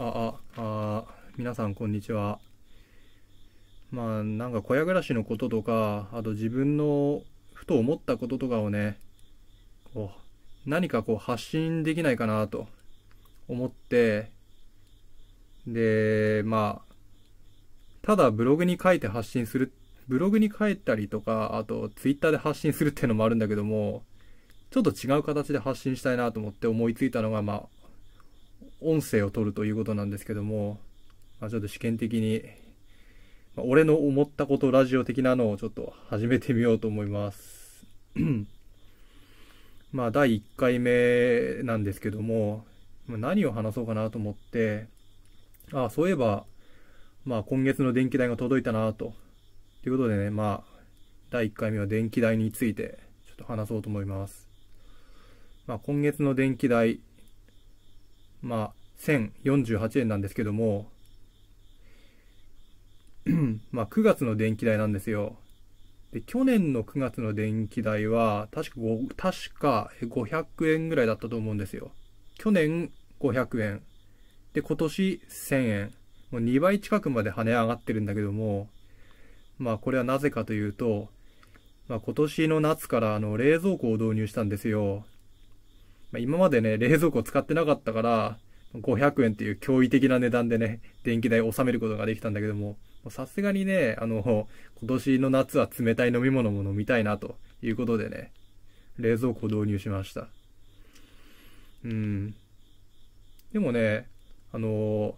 ああ皆さんこんにちはまあなんか小屋暮らしのこととかあと自分のふと思ったこととかをねこう何かこう発信できないかなと思ってでまあただブログに書いて発信するブログに書いたりとかあとツイッターで発信するっていうのもあるんだけどもちょっと違う形で発信したいなと思って思いついたのがまあ音声を取るということなんですけども、まあ、ちょっと試験的に、まあ、俺の思ったことラジオ的なのをちょっと始めてみようと思います。まあ、第1回目なんですけども、まあ、何を話そうかなと思って、ああ、そういえば、まあ、今月の電気代が届いたなと。ということでね、まあ、第1回目は電気代について、ちょっと話そうと思います。まあ、今月の電気代、まあ、1048円なんですけども、まあ、9月の電気代なんですよ。で、去年の9月の電気代は、確か、確か500円ぐらいだったと思うんですよ。去年500円。で、今年1000円。もう2倍近くまで跳ね上がってるんだけども、まあこれはなぜかというと、まあ今年の夏からあの冷蔵庫を導入したんですよ。まあ、今までね、冷蔵庫使ってなかったから、500円っていう驚異的な値段でね、電気代を納めることができたんだけども、さすがにね、あの、今年の夏は冷たい飲み物も飲みたいなということでね、冷蔵庫を導入しました。うん。でもね、あの、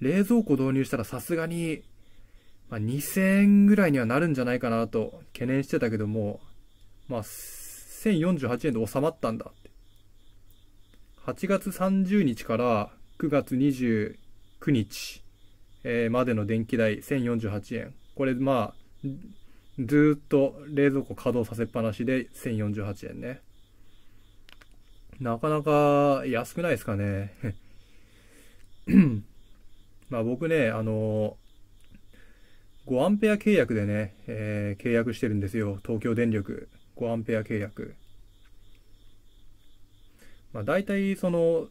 冷蔵庫導入したらさすがに、まあ、2000円ぐらいにはなるんじゃないかなと懸念してたけども、まあ、1048円で収まったんだ8月30日から9月29日、えー、までの電気代1048円。これ、まあ、ずっと冷蔵庫稼働させっぱなしで1048円ね。なかなか安くないですかね。まあ僕ね、あのー、5アンペア契約でね、えー、契約してるんですよ。東京電力5アンペア契約。まあ、大体その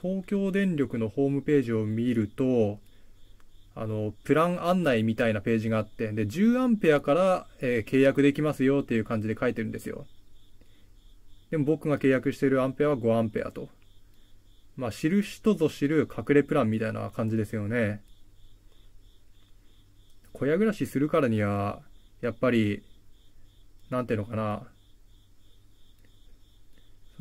東京電力のホームページを見るとあのプラン案内みたいなページがあってで10アンペアから、えー、契約できますよっていう感じで書いてるんですよでも僕が契約してるアンペアは5アンペアとまあ知る人ぞ知る隠れプランみたいな感じですよね小屋暮らしするからにはやっぱりなんていうのかな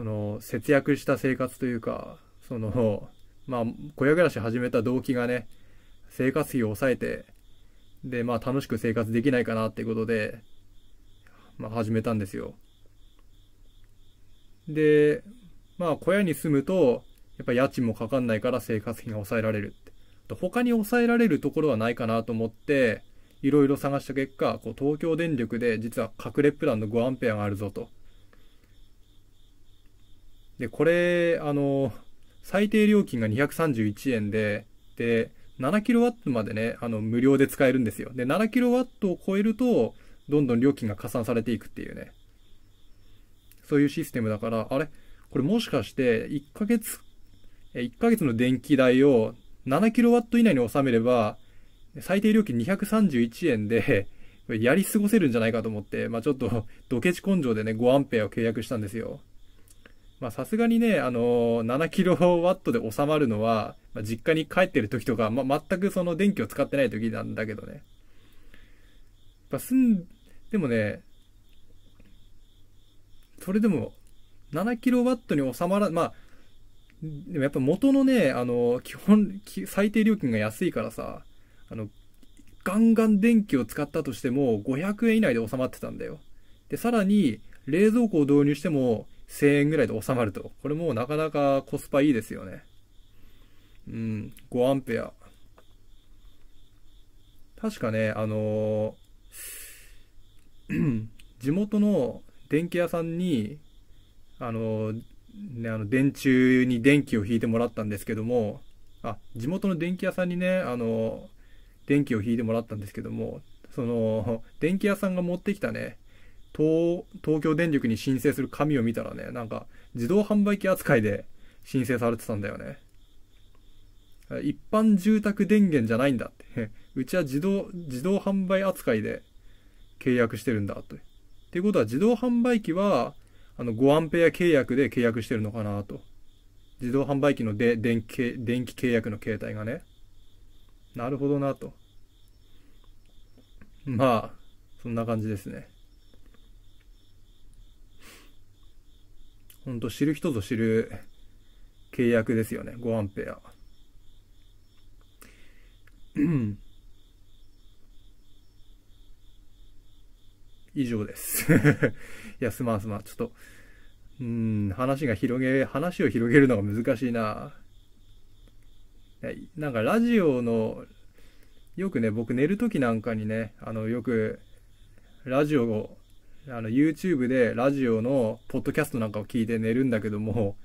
その節約した生活というかそのまあ小屋暮らし始めた動機がね生活費を抑えてでまあ楽しく生活できないかなっていうことで、まあ、始めたんですよでまあ小屋に住むとやっぱ家賃もかかんないから生活費が抑えられるって他に抑えられるところはないかなと思っていろいろ探した結果こう東京電力で実は隠れプランの5アンペアがあるぞとで、これ、あの、最低料金が231円で、で、7キロワットまでね、あの、無料で使えるんですよ。で、7キロワットを超えると、どんどん料金が加算されていくっていうね。そういうシステムだから、あれこれもしかして、1ヶ月、1ヶ月の電気代を7キロワット以内に収めれば、最低料金231円でやり過ごせるんじゃないかと思って、まあ、ちょっと、ドケチ根性でね、5アンペアを契約したんですよ。まあさすがにね、あのー、7 k w で収まるのは、まあ、実家に帰ってる時とか、ま全くその電気を使ってない時なんだけどね。やっぱすん、でもね、それでも7 k w に収まら、まあ、でもやっぱ元のね、あのー、基本、最低料金が安いからさ、あの、ガンガン電気を使ったとしても500円以内で収まってたんだよ。で、さらに冷蔵庫を導入しても1000円ぐらいで収まると。これもなかなかコスパいいですよね。うん、5アンペア。確かね、あのー、地元の電気屋さんに、あのー、ね、あの電柱に電気を引いてもらったんですけども、あ、地元の電気屋さんにね、あのー、電気を引いてもらったんですけども、その、電気屋さんが持ってきたね、東京電力に申請する紙を見たらね、なんか自動販売機扱いで申請されてたんだよね。一般住宅電源じゃないんだって。うちは自動、自動販売扱いで契約してるんだと。っていうことは自動販売機は、あの5アンペア契約で契約してるのかなと。自動販売機ので電気、電気契約の形態がね。なるほどなと。まあ、そんな感じですね。ほんと知る人ぞ知る契約ですよね、5アンペア。以上です。いや、すまんすまん。ちょっと、うん、話が広げ、話を広げるのが難しいな。なんかラジオの、よくね、僕寝るときなんかにね、あの、よく、ラジオをあの YouTube でラジオのポッドキャストなんかを聞いて寝るんだけども、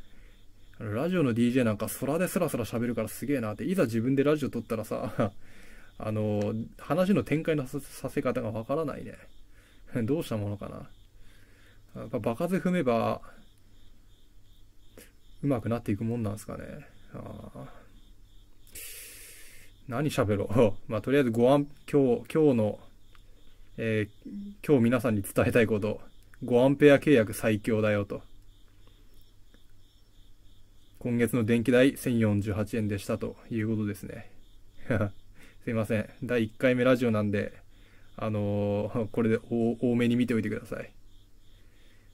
ラジオの DJ なんか空でスラスラ喋るからすげえなって、いざ自分でラジオ撮ったらさ、あの、話の展開のさせ方がわからないね。どうしたものかな。やっぱ場数踏めば、うまくなっていくもんなんですかね。あ何喋ろう。まあ、とりあえずご案、今日、今日のえー、今日皆さんに伝えたいこと、5アンペア契約最強だよと。今月の電気代1048円でしたということですね。すいません。第1回目ラジオなんで、あのー、これで多めに見ておいてください。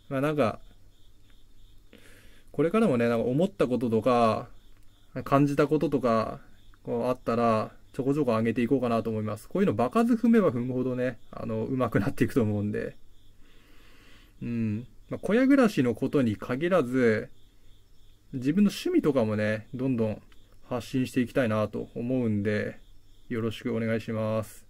まあなんか、これからもね、なんか思ったこととか、感じたこととか、こうあったら、ちょこちょこ上げていこうかなと思います。こういうの場数踏めば踏むほどね、あの、上手くなっていくと思うんで。うん。まあ、小屋暮らしのことに限らず、自分の趣味とかもね、どんどん発信していきたいなと思うんで、よろしくお願いします。